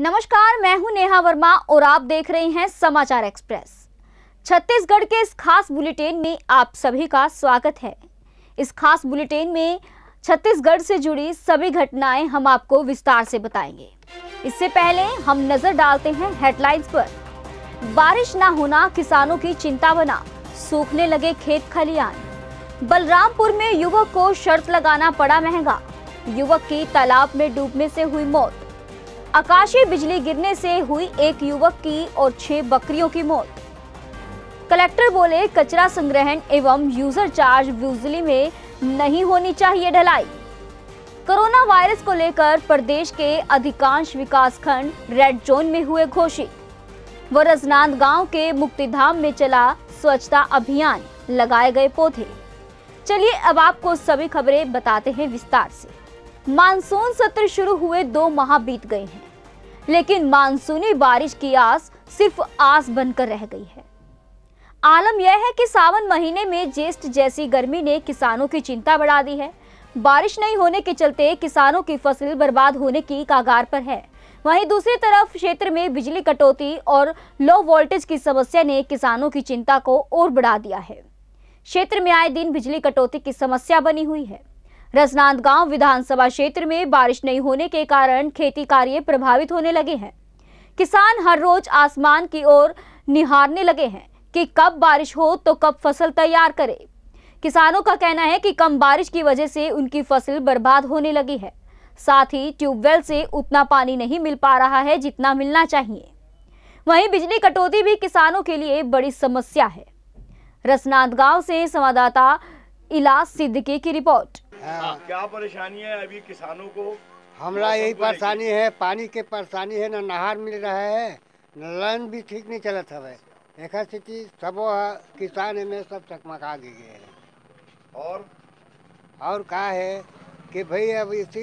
नमस्कार मैं हूं नेहा वर्मा और आप देख रहे हैं समाचार एक्सप्रेस छत्तीसगढ़ के इस खास बुलेटिन में आप सभी का स्वागत है इस खास बुलेटिन में छत्तीसगढ़ से जुड़ी सभी घटनाएं हम आपको विस्तार से बताएंगे इससे पहले हम नजर डालते हैं हेडलाइंस पर बारिश ना होना किसानों की चिंता बना सूखने लगे खेत खलियान बलरामपुर में युवक को शर्त लगाना पड़ा महंगा युवक की तालाब में डूबने से हुई मौत आकाशीय बिजली गिरने से हुई एक युवक की और छह बकरियों की मौत कलेक्टर बोले कचरा संग्रहण एवं यूजर चार्ज बिजली में नहीं होनी चाहिए ढलाई कोरोना वायरस को लेकर प्रदेश के अधिकांश विकासखंड रेड जोन में हुए घोषित व रजनांद गांव के मुक्तिधाम में चला स्वच्छता अभियान लगाए गए पौधे चलिए अब आपको सभी खबरें बताते हैं विस्तार से मानसून सत्र शुरू हुए दो माह बीत गए हैं लेकिन मानसूनी बारिश की आस सिर्फ आस बनकर रह गई है आलम यह है कि सावन महीने में ज्येष्ठ जैसी गर्मी ने किसानों की चिंता बढ़ा दी है बारिश नहीं होने के चलते किसानों की फसल बर्बाद होने की कागार पर है वहीं दूसरी तरफ क्षेत्र में बिजली कटौती और लो वोल्टेज की समस्या ने किसानों की चिंता को और बढ़ा दिया है क्षेत्र में आए दिन बिजली कटौती की समस्या बनी हुई है रजनांदगांव विधानसभा क्षेत्र में बारिश नहीं होने के कारण खेती कार्य प्रभावित होने लगे हैं किसान हर रोज आसमान की ओर निहारने लगे हैं कि कब बारिश हो तो कब फसल तैयार करे किसानों का कहना है कि कम बारिश की वजह से उनकी फसल बर्बाद होने लगी है साथ ही ट्यूबवेल से उतना पानी नहीं मिल पा रहा है जितना मिलना चाहिए वहीं बिजली कटौती भी किसानों के लिए बड़ी समस्या है रसनांद गांव से संवाददाता इलास सिद्दकी की रिपोर्ट हाँ।, हाँ। क्या परेशानी है अभी किसानों को हमारा यही परेशानी है पानी के परेशानी है ना नहर मिल रहा है न लाइन भी ठीक नहीं चलत हवे एक स्थिति सबो किसान में सब चकमका गए है और और का है कि भाई अब इसी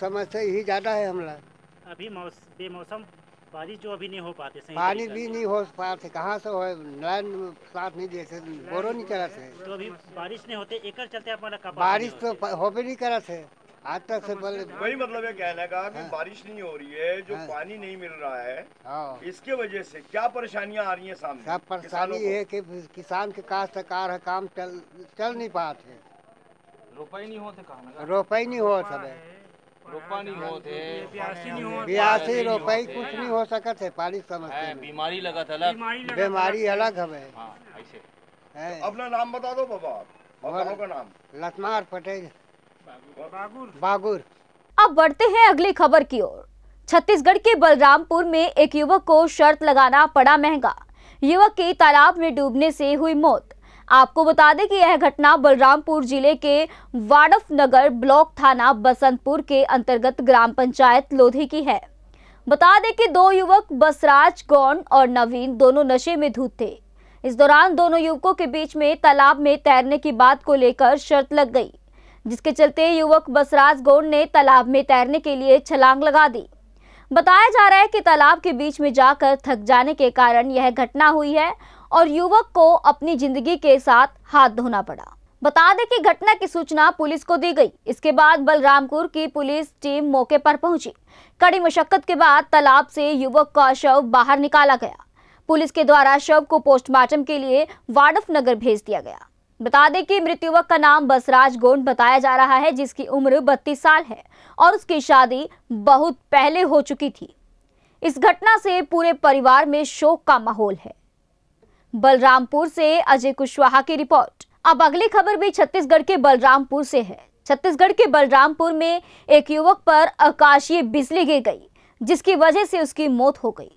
समस्या ही ज़्यादा है हमला अभी मौस, बेमौसम पानी जो अभी नहीं हो पाते सही पानी भी नहीं हो पाते कहाँ से हो लाइन साथ नहीं देते बोरो नहीं करा थे तो अभी बारिश नहीं होते एकड़ चलते हमारा बारिश तो हो भी नहीं करा थे आज तक से बोले वही मतलब है कहने का कि हाँ। बारिश नहीं हो रही है जो हाँ। पानी नहीं मिल रहा है हाँ। इसके वजह से क्या परेशानियां आ रही हैं सामने सब परेशानी है कि किसान के काश्तकार है काम चल चल नहीं पाते रोपाई नहीं होते रोपाई नहीं हो सब है हाँ, बयासी रोपाई कुछ नहीं हो सकत है पाली समझते बीमारी लगा था बीमारी अलग हमें हाँ, तो अपना नाम बता दो बाबा का नाम लतमार पटेल बागुर अब बढ़ते हैं अगली खबर की ओर छत्तीसगढ़ के बलरामपुर में एक युवक को शर्त लगाना पड़ा महंगा युवक की तालाब में डूबने से हुई मौत आपको बता दें कि यह घटना बलरामपुर जिले के वाडफ नगर ब्लॉक थाना बसंतपुर के अंतर्गत ग्राम पंचायत लोधी की है बता दें कि दो युवक बसराज गौन और नवीन दोनों नशे में धूत थे इस दौरान दोनों युवकों के बीच में तालाब में तैरने की बात को लेकर शर्त लग गई जिसके चलते युवक बसराज गौंड ने तालाब में तैरने के लिए छलांग लगा दी बताया जा रहा है कि तालाब के बीच में जाकर थक जाने के कारण यह घटना हुई है और युवक को अपनी जिंदगी के साथ हाथ धोना पड़ा बता दें कि घटना की सूचना पुलिस को दी गई इसके बाद बलरामपुर की पुलिस टीम मौके पर पहुंची कड़ी मशक्कत के बाद तालाब से युवक का शव बाहर निकाला गया पुलिस के द्वारा शव को पोस्टमार्टम के लिए वाडफ नगर भेज दिया गया बता दें कि मृत युवक का नाम बसराज गोंड बताया जा रहा है जिसकी उम्र बत्तीस साल है और उसकी शादी बहुत पहले हो चुकी थी इस घटना से पूरे परिवार में शोक का माहौल है बलरामपुर से अजय कुशवाहा की रिपोर्ट अब अगली खबर भी छत्तीसगढ़ के बलरामपुर से है छत्तीसगढ़ के बलरामपुर में एक युवक पर आकाशीय बिजली गिर गई जिसकी वजह से उसकी मौत हो गई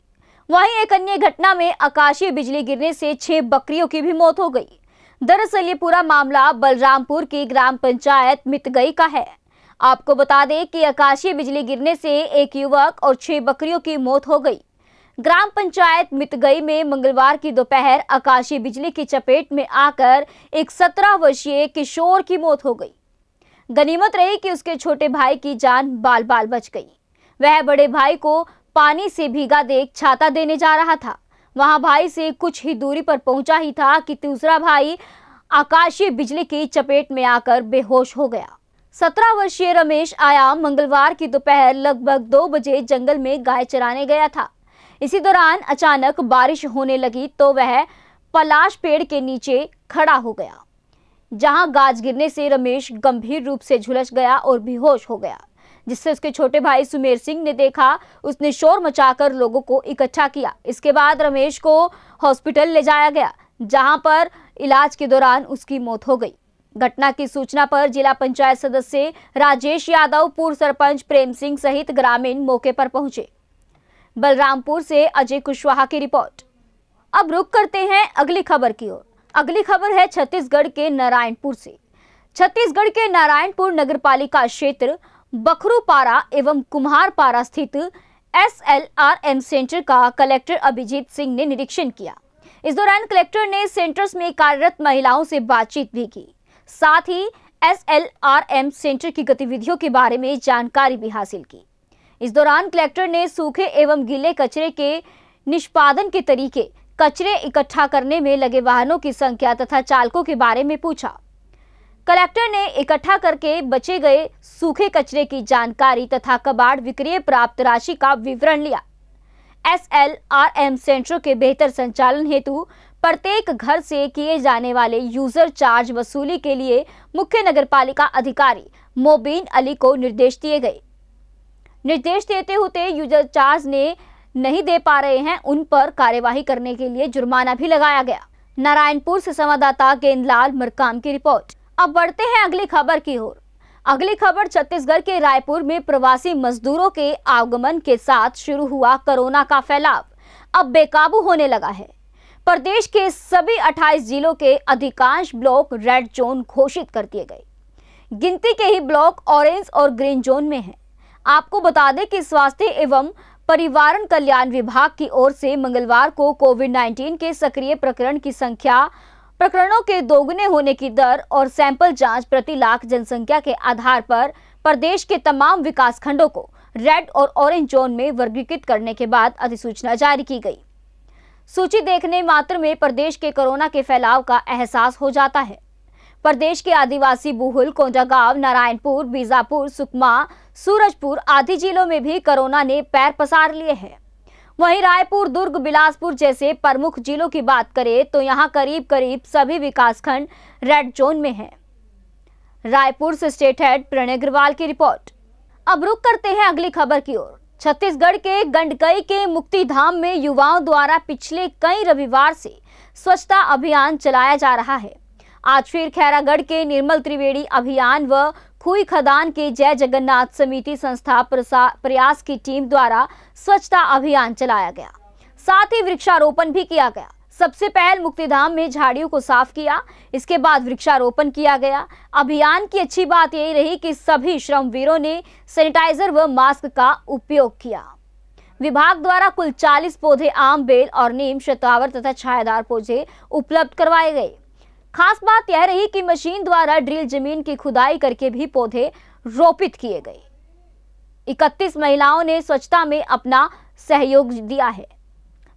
वहीं एक अन्य घटना में आकाशीय बिजली गिरने से छह बकरियों की भी मौत हो गई दरअसल ये पूरा मामला बलरामपुर की ग्राम पंचायत मितगई का है आपको बता दें कि आकाशीय बिजली गिरने से एक युवक और छह बकरियों की मौत हो गई ग्राम पंचायत मितगई में मंगलवार की दोपहर आकाशीय बिजली की चपेट में आकर एक सत्रह वर्षीय किशोर की मौत हो गई गनीमत रही कि उसके छोटे भाई की जान बाल बाल बच गई वह बड़े भाई को पानी से भीगा देख छाता देने जा रहा था वहां भाई से कुछ ही दूरी पर पहुंचा ही था कि दूसरा भाई आकाशीय बिजली की चपेट में आकर बेहोश हो गया सत्रह वर्षीय रमेश आया मंगलवार की दोपहर लगभग दो बजे जंगल में गाय चराने गया था इसी दौरान अचानक बारिश होने लगी तो वह पलाश पेड़ के नीचे खड़ा हो गया जहां गाज गिरने से रमेश गंभीर रूप से झुलस गया और बेहोश हो गया जिससे उसके छोटे भाई सुमेर सिंह ने देखा उसने शोर मचाकर लोगों को इकट्ठा किया इसके बाद रमेश को हॉस्पिटल ले जाया गया जहां पर इलाज के दौरान उसकी मौत हो गई घटना की सूचना पर जिला पंचायत सदस्य राजेश यादव पूर्व सरपंच प्रेम सिंह सहित ग्रामीण मौके पर पहुंचे बलरामपुर से अजय कुशवाहा की रिपोर्ट अब रुक करते हैं अगली खबर की ओर अगली खबर है छत्तीसगढ़ के नारायणपुर से छत्तीसगढ़ के नारायणपुर नगर पालिका क्षेत्र बखरूपारा एवं कुम्हारपारा स्थित एम सेंटर का कलेक्टर अभिजीत सिंह ने निरीक्षण किया इस दौरान कलेक्टर ने सेंटर्स में कार्यरत महिलाओं से बातचीत भी की साथ ही एम सेंटर की गतिविधियों के बारे में जानकारी भी हासिल की इस दौरान कलेक्टर ने सूखे एवं गीले कचरे के निष्पादन के तरीके कचरे इकट्ठा करने में लगे वाहनों की संख्या तथा चालकों के बारे में पूछा कलेक्टर ने इकट्ठा करके बचे गए सूखे कचरे की जानकारी तथा कबाड़ विक्रय प्राप्त राशि का विवरण लिया एस एल आर एम सेंटरों के बेहतर संचालन हेतु प्रत्येक घर से किए जाने वाले यूजर चार्ज वसूली के लिए मुख्य नगरपालिका अधिकारी मोबीन अली को निर्देश दिए गए निर्देश देते होते यूजर चार्ज ने नहीं दे पा रहे हैं उन पर कार्यवाही करने के लिए जुर्माना भी लगाया गया नारायणपुर से संवाददाता गेंदलाल मरकाम की रिपोर्ट अब बढ़ते हैं अगली खबर की ओर अगली खबर छत्तीसगढ़ के रायपुर में प्रवासी मजदूरों के आगमन के साथ शुरू हुआ कोरोना का फैलाव अब बेकाबू होने लगा है प्रदेश के सभी 28 जिलों के अधिकांश ब्लॉक रेड जोन घोषित कर दिए गए गिनती के ही ब्लॉक ऑरेंज और ग्रीन जोन में हैं। आपको बता दें कि स्वास्थ्य एवं परिवार कल्याण विभाग की ओर से मंगलवार को कोविड 19 के सक्रिय प्रकरण की संख्या प्रकरणों के दोगुने होने की दर और सैंपल जांच प्रति लाख जनसंख्या के आधार पर प्रदेश के तमाम विकास खंडों को रेड और ऑरेंज जोन में वर्गीकृत करने के बाद अधिसूचना जारी की गई सूची देखने मात्र में प्रदेश के कोरोना के फैलाव का एहसास हो जाता है प्रदेश के आदिवासी बुहुल कोंडागांव नारायणपुर बीजापुर सुकमा सूरजपुर आदि जिलों में भी कोरोना ने पैर पसार लिए हैं वहीं रायपुर दुर्ग बिलासपुर जैसे प्रमुख जिलों की बात करें तो यहां करीब करीब सभी विकासखंड रेड जोन में हैं। रायपुर से स्टेट हेड प्रणय अग्रवाल की रिपोर्ट अब रुक करते हैं अगली खबर की ओर छत्तीसगढ़ के गंडकई के मुक्ति धाम में युवाओं द्वारा पिछले कई रविवार से स्वच्छता अभियान चलाया जा रहा है आज फिर खैरागढ़ के निर्मल त्रिवेणी अभियान व खुई खदान के जय जगन्नाथ समिति संस्था प्रयास की टीम द्वारा स्वच्छता अभियान चलाया गया साथ ही वृक्षारोपण भी किया गया सबसे पहल मुक्तिधाम में झाड़ियों को साफ किया इसके बाद वृक्षारोपण किया गया अभियान की अच्छी बात यही रही कि सभी श्रमवीरों ने सैनिटाइजर व मास्क का उपयोग किया विभाग द्वारा कुल 40 पौधे आम बेल और नीम शतावर तथा छायादार पौधे उपलब्ध करवाए गए खास बात यह रही कि मशीन द्वारा ड्रिल जमीन की खुदाई करके भी पौधे रोपित किए गए 31 महिलाओं ने स्वच्छता में अपना सहयोग दिया है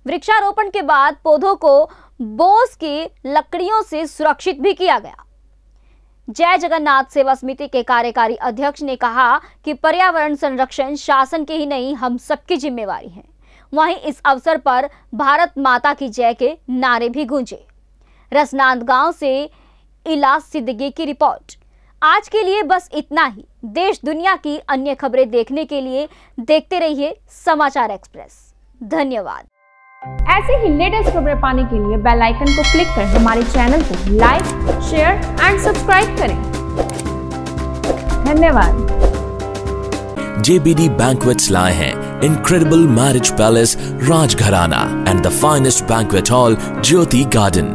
वृक्षारोपण के बाद पौधों को बोस की लकड़ियों से सुरक्षित भी किया गया जय जगन्नाथ सेवा समिति के कार्यकारी अध्यक्ष ने कहा कि पर्यावरण संरक्षण शासन की ही नहीं हम सबकी जिम्मेवारी है वहीं इस अवसर पर भारत माता की जय के नारे भी गूंजे रसनांदगांव से इलाज सिद्दीकी की रिपोर्ट आज के लिए बस इतना ही देश दुनिया की अन्य खबरें देखने के लिए देखते रहिए समाचार एक्सप्रेस धन्यवाद ऐसे ही लेटेस्ट खबरें पाने के लिए बेल आइकन को क्लिक कर हमारे चैनल को लाइक शेयर एंड सब्सक्राइब करें धन्यवाद JBD Banquets लाए हैं Incredible Marriage Palace, Rajgharana and the finest banquet hall, Jyoti Garden.